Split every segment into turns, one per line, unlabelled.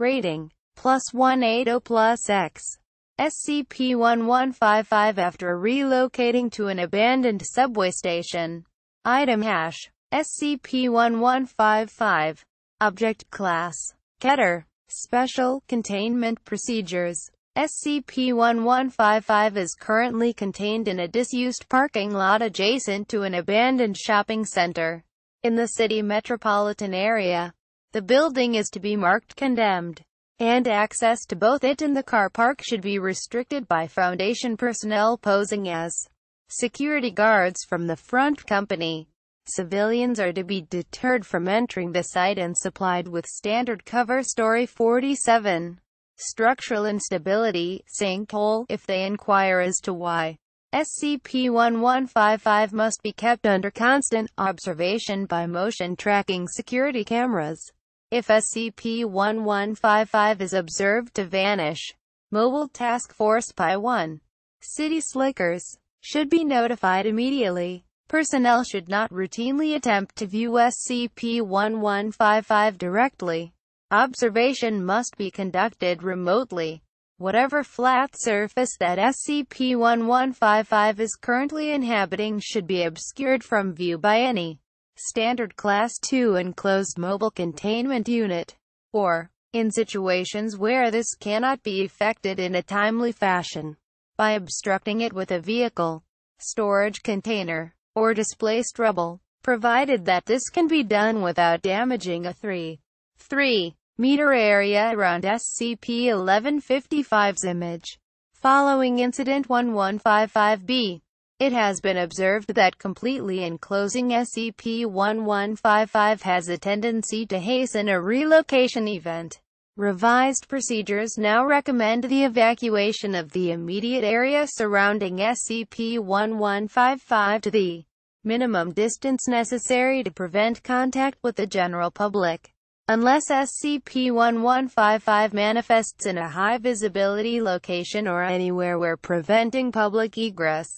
Rating. Plus 180 plus X. SCP-1155 after relocating to an abandoned subway station. Item hash. SCP-1155. Object class. Keter. Special containment procedures. SCP-1155 is currently contained in a disused parking lot adjacent to an abandoned shopping center in the city metropolitan area. The building is to be marked condemned, and access to both it and the car park should be restricted by foundation personnel posing as security guards from the front company. Civilians are to be deterred from entering the site and supplied with standard cover story 47. Structural instability, sinkhole, if they inquire as to why. SCP-1155 must be kept under constant observation by motion tracking security cameras. If SCP-1155 is observed to vanish, Mobile Task Force PI-1 City Slickers should be notified immediately. Personnel should not routinely attempt to view SCP-1155 directly. Observation must be conducted remotely. Whatever flat surface that SCP-1155 is currently inhabiting should be obscured from view by any Standard Class 2 Enclosed Mobile Containment Unit, or, in situations where this cannot be effected in a timely fashion, by obstructing it with a vehicle, storage container, or displaced rubble, provided that this can be done without damaging a 3. 3 meter area around SCP-1155's image. Following Incident 1155B, it has been observed that completely enclosing SCP-1155 has a tendency to hasten a relocation event. Revised procedures now recommend the evacuation of the immediate area surrounding SCP-1155 to the minimum distance necessary to prevent contact with the general public. Unless SCP-1155 manifests in a high-visibility location or anywhere where preventing public egress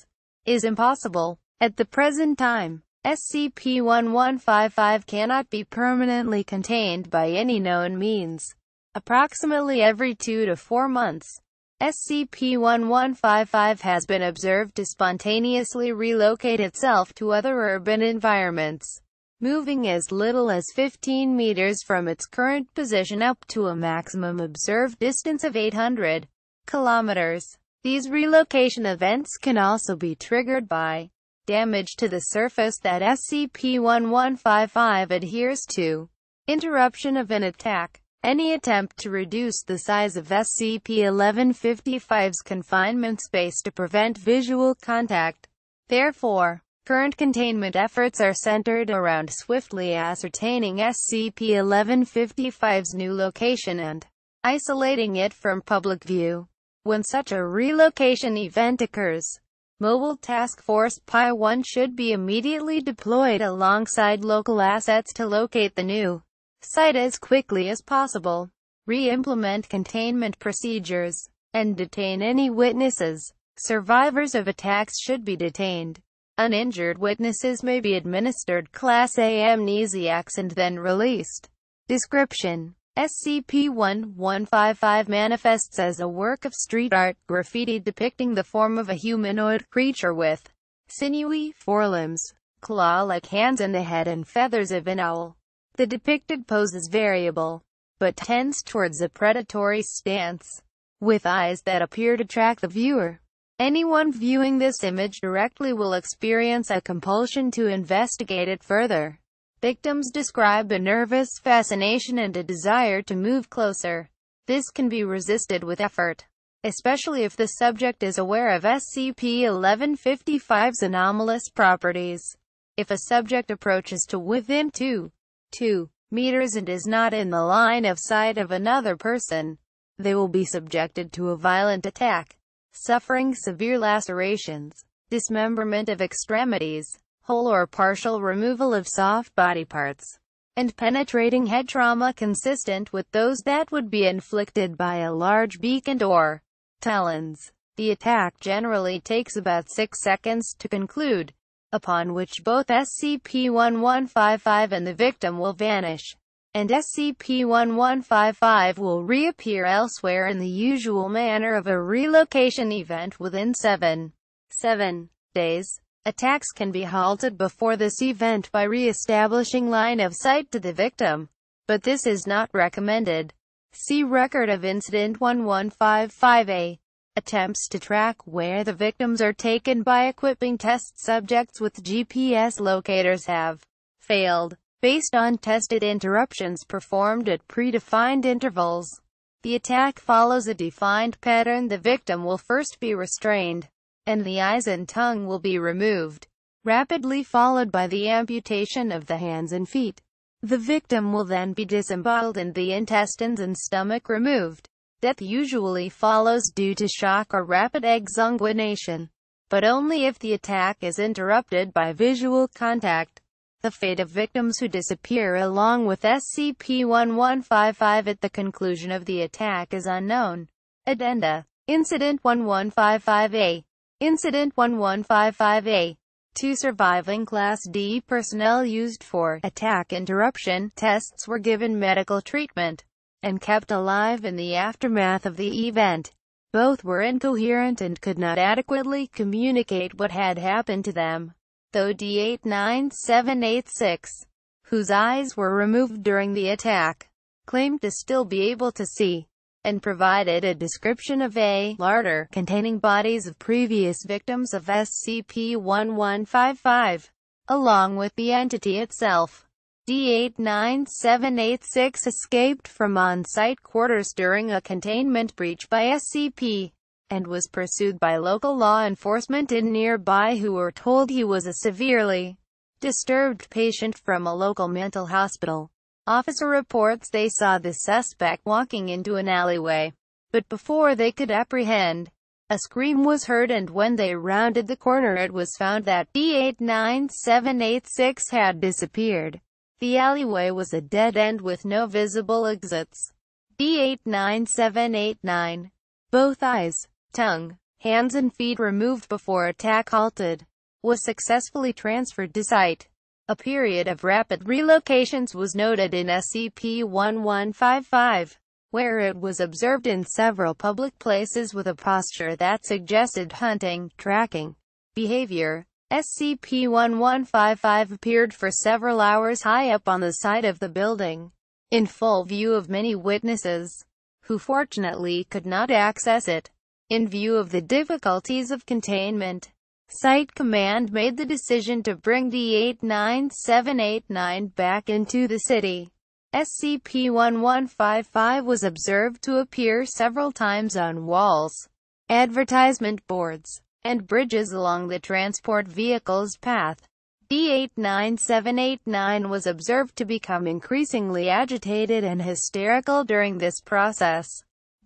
is impossible. At the present time, SCP-1155 cannot be permanently contained by any known means. Approximately every two to four months, SCP-1155 has been observed to spontaneously relocate itself to other urban environments, moving as little as 15 meters from its current position up to a maximum observed distance of 800 kilometers. These relocation events can also be triggered by damage to the surface that SCP-1155 adheres to, interruption of an attack, any attempt to reduce the size of SCP-1155's confinement space to prevent visual contact. Therefore, current containment efforts are centered around swiftly ascertaining SCP-1155's new location and isolating it from public view. When such a relocation event occurs, Mobile Task Force PI 1 should be immediately deployed alongside local assets to locate the new site as quickly as possible, re-implement containment procedures, and detain any witnesses. Survivors of attacks should be detained. Uninjured witnesses may be administered Class A amnesiacs and then released. Description SCP-1155 manifests as a work of street art, graffiti depicting the form of a humanoid creature with sinewy forelimbs, claw-like hands and the head and feathers of an owl. The depicted pose is variable, but tends towards a predatory stance, with eyes that appear to track the viewer. Anyone viewing this image directly will experience a compulsion to investigate it further. Victims describe a nervous fascination and a desire to move closer. This can be resisted with effort, especially if the subject is aware of SCP-1155's anomalous properties. If a subject approaches to within 2, 2 meters and is not in the line of sight of another person, they will be subjected to a violent attack, suffering severe lacerations, dismemberment of extremities, whole or partial removal of soft body parts, and penetrating head trauma consistent with those that would be inflicted by a large beak and or talons. The attack generally takes about 6 seconds to conclude, upon which both SCP-1155 and the victim will vanish, and SCP-1155 will reappear elsewhere in the usual manner of a relocation event within 7, 7 days. Attacks can be halted before this event by re-establishing line of sight to the victim, but this is not recommended. See Record of Incident 1155A. Attempts to track where the victims are taken by equipping test subjects with GPS locators have failed, based on tested interruptions performed at predefined intervals. The attack follows a defined pattern the victim will first be restrained, and the eyes and tongue will be removed, rapidly followed by the amputation of the hands and feet. The victim will then be disemboweled and the intestines and stomach removed. Death usually follows due to shock or rapid exsanguination, but only if the attack is interrupted by visual contact. The fate of victims who disappear along with SCP-1155 at the conclusion of the attack is unknown. Addenda. Incident 1155A Incident 1155A. Two surviving Class D personnel used for attack interruption tests were given medical treatment and kept alive in the aftermath of the event. Both were incoherent and could not adequately communicate what had happened to them, though D89786, whose eyes were removed during the attack, claimed to still be able to see and provided a description of a larder containing bodies of previous victims of SCP-1155, along with the entity itself. D89786 escaped from on-site quarters during a containment breach by SCP and was pursued by local law enforcement in nearby who were told he was a severely disturbed patient from a local mental hospital. Officer reports they saw the suspect walking into an alleyway. But before they could apprehend, a scream was heard and when they rounded the corner it was found that D89786 had disappeared. The alleyway was a dead end with no visible exits. D89789. Both eyes, tongue, hands and feet removed before attack halted. Was successfully transferred to site. A period of rapid relocations was noted in SCP-1155, where it was observed in several public places with a posture that suggested hunting, tracking, behavior. SCP-1155 appeared for several hours high up on the side of the building, in full view of many witnesses, who fortunately could not access it. In view of the difficulties of containment, Site Command made the decision to bring the 89789 back into the city. SCP-1155 was observed to appear several times on walls, advertisement boards, and bridges along the transport vehicle's path. D89789 was observed to become increasingly agitated and hysterical during this process.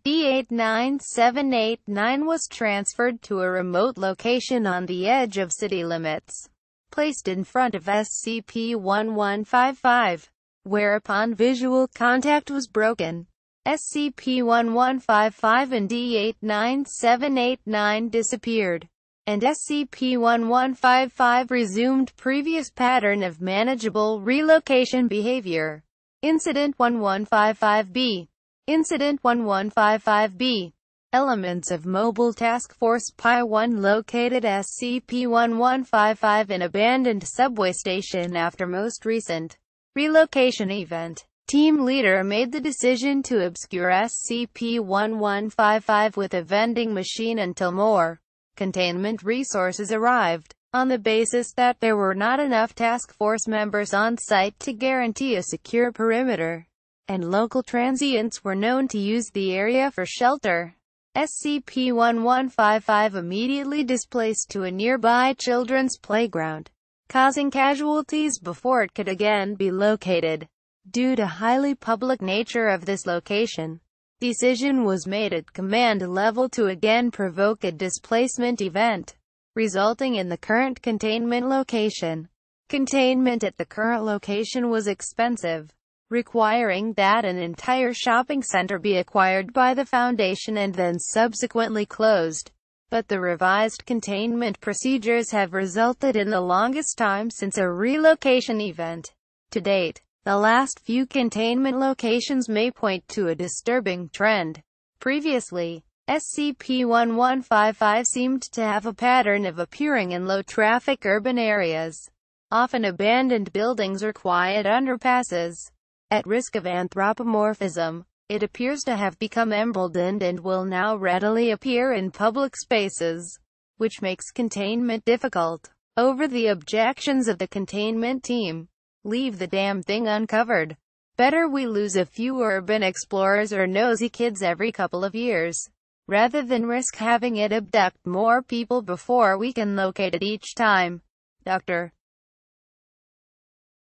D89789 was transferred to a remote location on the edge of city limits, placed in front of SCP-1155, whereupon visual contact was broken. SCP-1155 and D89789 disappeared, and SCP-1155 resumed previous pattern of manageable relocation behavior. Incident 1155-B Incident 1155B. Elements of Mobile Task Force PI-1 located SCP-1155 in abandoned subway station after most recent relocation event. Team leader made the decision to obscure SCP-1155 with a vending machine until more containment resources arrived, on the basis that there were not enough task force members on site to guarantee a secure perimeter and local transients were known to use the area for shelter. SCP-1155 immediately displaced to a nearby children's playground, causing casualties before it could again be located. Due to highly public nature of this location, decision was made at command level to again provoke a displacement event, resulting in the current containment location. Containment at the current location was expensive, requiring that an entire shopping center be acquired by the foundation and then subsequently closed. But the revised containment procedures have resulted in the longest time since a relocation event. To date, the last few containment locations may point to a disturbing trend. Previously, SCP-1155 seemed to have a pattern of appearing in low-traffic urban areas, often abandoned buildings or quiet underpasses at risk of anthropomorphism. It appears to have become emboldened and will now readily appear in public spaces, which makes containment difficult. Over the objections of the containment team, leave the damn thing uncovered. Better we lose a few urban explorers or nosy kids every couple of years, rather than risk having it abduct more people before we can locate it each time. Dr.